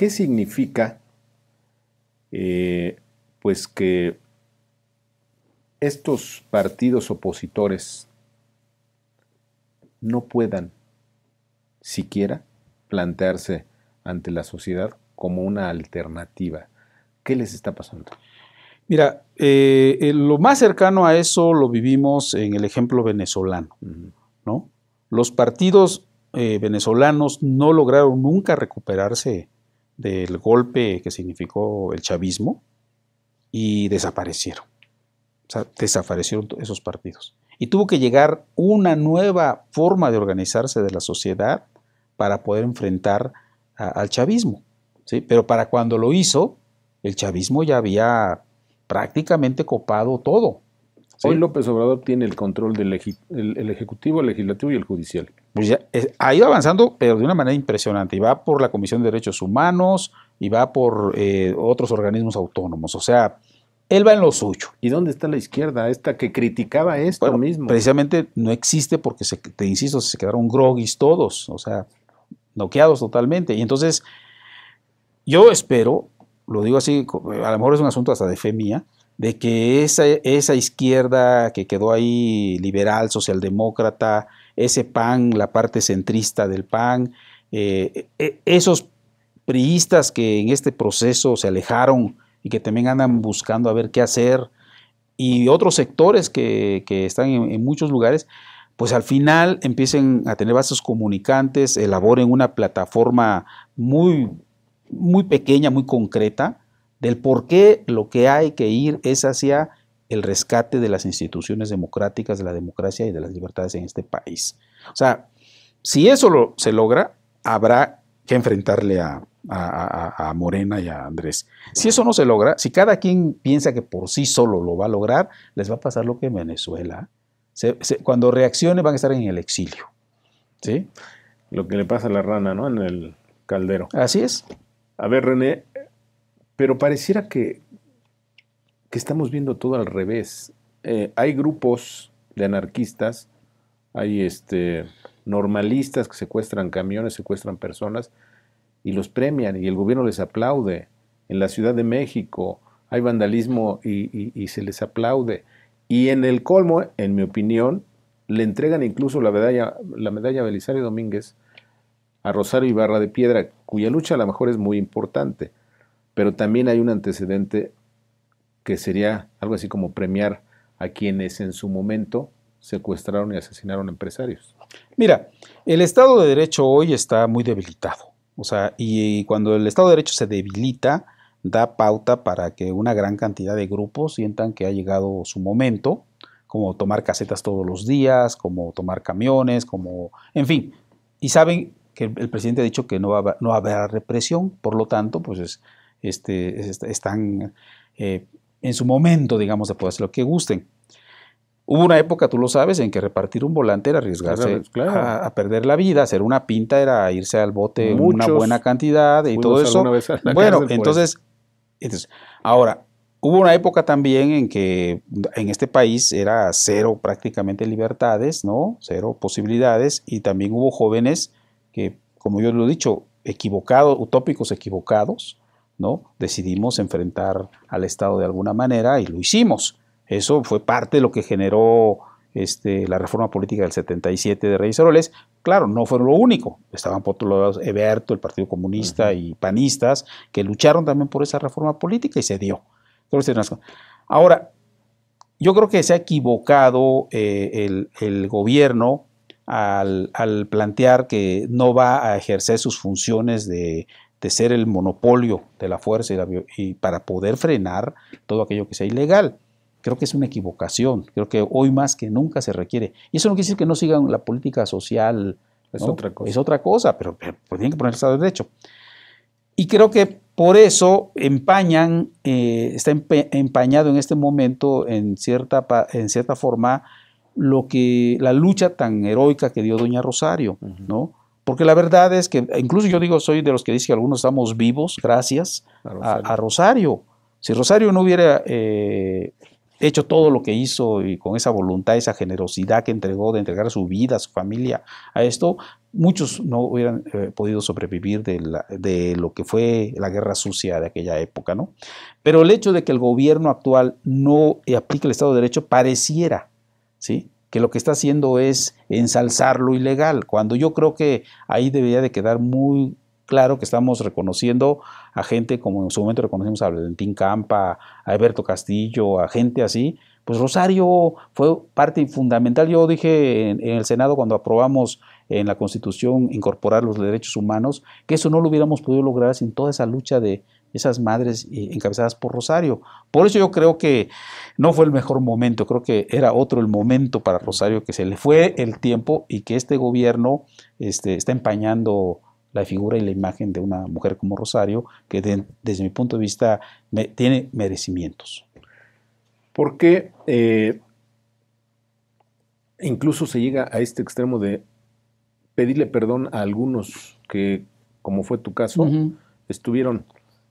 ¿Qué significa? Eh, pues que estos partidos opositores no puedan siquiera plantearse ante la sociedad como una alternativa. ¿Qué les está pasando? Mira, eh, eh, lo más cercano a eso lo vivimos en el ejemplo venezolano, ¿no? Los partidos venezolanos no lograron nunca recuperarse del golpe que significó el chavismo y desaparecieron. O desaparecieron esos partidos. Y tuvo que llegar una nueva forma de organizarse de la sociedad para poder enfrentar al chavismo. ¿sí? Pero para cuando lo hizo, el chavismo ya había prácticamente copado todo. Hoy López Obrador tiene el control del Ejecutivo, Legislativo y el Judicial pues ha ido eh, avanzando, pero de una manera impresionante. Y va por la Comisión de Derechos Humanos y va por eh, otros organismos autónomos. O sea, él va en lo suyo. ¿Y dónde está la izquierda, esta que criticaba esto mismo? Precisamente no existe porque, te insisto, se quedaron groguis todos, o sea, noqueados totalmente. Y entonces, yo espero, lo digo así, a lo mejor es un asunto hasta de fe mía, de que esa izquierda que quedó ahí liberal, socialdemócrata, ese PAN, la parte centrista del PAN, eh, e, esos priistas que en este proceso se alejaron y que también andan buscando a ver qué hacer, y otros sectores que, están en, muchos lugares, pues al final empiecen a tener bases comunicantes, elaboren una plataforma muy, muy pequeña, muy concreta, del por qué lo que hay que ir es hacia el rescate de las instituciones democráticas, de la democracia y de las libertades en este país. O sea, si eso se logra, habrá que enfrentarle a, Morena y a Andrés. Si eso no se logra, si cada quien piensa que por sí solo lo va a lograr, les va a pasar lo que en Venezuela. cuando reaccione van a estar en el exilio. ¿Sí? Lo que le pasa a la rana, ¿no? En el caldero. Así es. A ver, René, pero pareciera que, que estamos viendo todo al revés. Eh, hay grupos de anarquistas, hay este, normalistas que secuestran camiones, secuestran personas y los premian y el gobierno les aplaude. En la Ciudad de México hay vandalismo y, se les aplaude. Y en el colmo, en mi opinión, le entregan incluso la medalla, la medalla Belisario Domínguez a Rosario Ibarra de Piedra, cuya lucha a lo mejor es muy importante, pero también hay un antecedente que sería algo así como premiar a quienes en su momento secuestraron y asesinaron empresarios. Mira, el Estado de Derecho hoy está muy debilitado. O sea, y, cuando el Estado de Derecho se debilita, da pauta para que una gran cantidad de grupos sientan que ha llegado su momento, como tomar casetas todos los días, como tomar camiones, como, en fin, y saben que el presidente ha dicho que no va, no habrá represión, por lo tanto, pues este, están eh, en su momento, digamos, de poder hacer lo que gusten. Hubo una época, tú lo sabes, en que repartir un volante era arriesgarse A, perder la vida, hacer una pinta era irse al bote una buena cantidad y todo eso. Bueno, entonces, entonces, ahora, hubo una época también en que en este país era cero prácticamente libertades, ¿no? Cero posibilidades y también hubo jóvenes que, como yo lo he dicho, equivocados, utópicos equivocados, ¿no? Decidimos enfrentar al Estado de alguna manera y lo hicimos. Eso fue parte de lo que generó este, la reforma política del 77 de Reyes Aroles. Claro, no fueron lo único. Estaban por otro lado Eberto, el Partido Comunista y panistas, que lucharon también por esa reforma política y se dio. Ahora, yo creo que se ha equivocado eh, el, gobierno al plantear que no va a ejercer sus funciones de de ser el monopolio de la fuerza y, para poder frenar todo aquello que sea ilegal. Creo que es una equivocación, creo que hoy más que nunca se requiere. Y eso no quiere decir que no sigan la política social. Es otra cosa. Es otra cosa, pero, tienen que poner el Estado de Derecho. Y creo que por eso empañan, eh, está empañado en este momento, en cierta, en cierta forma, lo que, la lucha tan heroica que dio Doña Rosario, ¿no? Porque la verdad es que, incluso yo digo, soy de los que dice que algunos estamos vivos gracias a Rosario. Si Rosario no hubiera eh, hecho todo lo que hizo y con esa voluntad, esa generosidad que entregó de entregar su vida, su familia a esto, muchos no hubieran eh, podido sobrevivir de, de, lo que fue la guerra sucia de aquella época, ¿no? Pero el hecho de que el gobierno actual no aplique el Estado de Derecho pareciera, ¿sí? que lo que está haciendo es ensalzar lo ilegal, cuando yo creo que ahí debería de quedar muy claro que estamos reconociendo a gente como en su momento reconocimos a Valentín Campa, a Alberto Castillo, a gente así, pues Rosario fue parte fundamental. Yo dije en, en, el Senado cuando aprobamos en la Constitución incorporar los derechos humanos, que eso no lo hubiéramos podido lograr sin toda esa lucha de, esas madres encabezadas por Rosario. Por eso yo creo que no fue el mejor momento, creo que era otro el momento para Rosario, que se le fue el tiempo y que este gobierno este, está empañando la figura y la imagen de una mujer como Rosario, que desde mi punto de vista tiene merecimientos. Porque eh, incluso se llega a este extremo de pedirle perdón a algunos que, como fue tu caso, estuvieron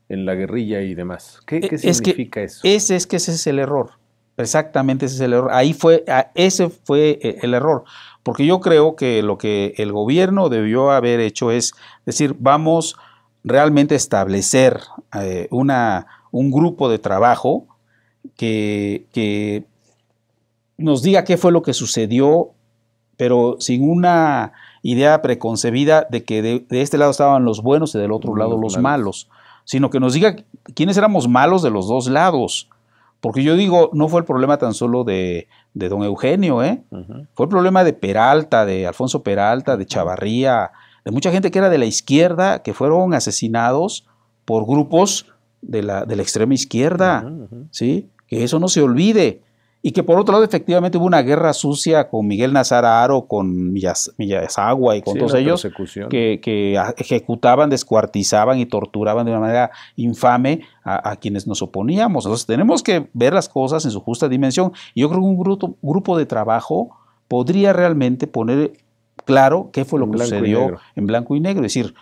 en la guerrilla y demás. ¿Qué, eh, significa eso? Ese es que ese es el error. Exactamente ese es el error. Ahí fue, ese fue eh, el error. Porque yo creo que lo que el gobierno debió haber hecho es decir, vamos realmente a establecer eh, una, un grupo de trabajo que, nos diga qué fue lo que sucedió, pero sin una idea preconcebida de que de, este lado estaban los buenos y del otro lado los malos sino que nos diga quiénes éramos malos de los dos lados. Porque yo digo, no fue el problema tan solo de, don Eugenio, ¿eh? fue el problema de Peralta, de Alfonso Peralta, de Chavarría, de mucha gente que era de la izquierda, que fueron asesinados por grupos de la, de la extrema izquierda, ¿sí? Que eso no se olvide y que por otro lado efectivamente hubo una guerra sucia con Miguel Nazar Aro, con Millas, y con todos ellos que, ejecutaban, descuartizaban y torturaban de una manera infame a, quienes nos oponíamos. Entonces tenemos que ver las cosas en su justa dimensión. Y yo creo que un grupo, de trabajo podría realmente poner claro qué fue lo que sucedió en blanco y negro. Es decir,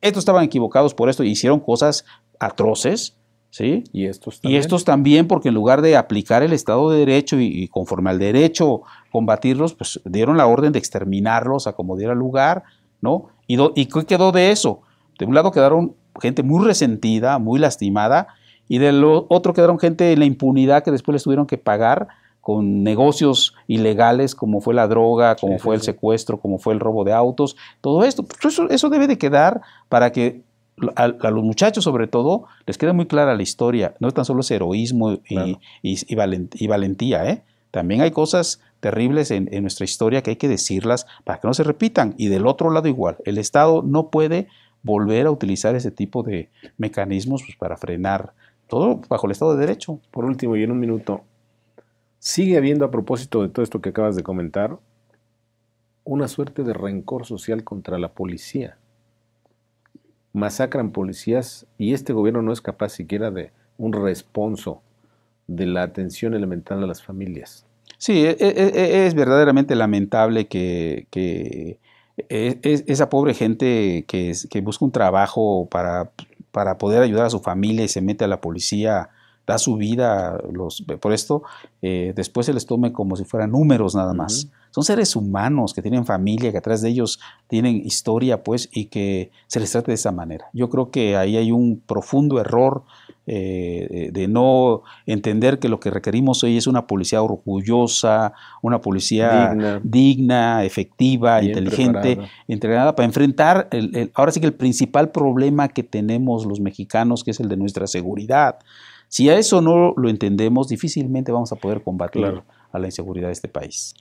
estos estaban equivocados por esto y hicieron cosas atroces ¿sí? Y estos también. porque en lugar de aplicar el Estado de Derecho y, conforme al derecho combatirlos, pues dieron la orden de exterminarlos a como diera lugar, ¿no? ¿Y, qué quedó de eso? De un lado quedaron gente muy resentida, muy lastimada, y del otro quedaron gente en la impunidad que después les tuvieron que pagar con negocios ilegales como fue la droga, como fue el secuestro, como fue el robo de autos, todo esto. Pues eso, eso debe de quedar para que a, los muchachos sobre todo les queda muy clara la historia, no tan solo es heroísmo y, valentía, ¿eh? también hay cosas terribles en, nuestra historia que hay que decirlas para que no se repitan. Y del otro lado igual, el Estado no puede volver a utilizar ese tipo de mecanismos pues, para frenar todo bajo el Estado de Derecho. Por último, y en un minuto, sigue habiendo a propósito de todo esto que acabas de comentar, una suerte de rencor social contra la policía masacran policías y este gobierno no es capaz siquiera de un responso de la atención elemental a las familias. Sí, e, e, e, es, verdaderamente lamentable que, esa pobre gente que, busca un trabajo para, para, poder ayudar a su familia y se mete a la policía da su vida los, por esto, eh, después se les tome como si fueran números nada más. Son seres humanos que tienen familia, que atrás de ellos tienen historia, pues, y que se les trate de esa manera. Yo creo que ahí hay un profundo error eh, de no entender que lo que requerimos hoy es una policía orgullosa, una policía digna, efectiva, inteligente, entrenada para enfrentar, el, ahora sí que el principal problema que tenemos los mexicanos, que es el de nuestra seguridad. Si a eso no lo entendemos, difícilmente vamos a poder combatir a la inseguridad de este país.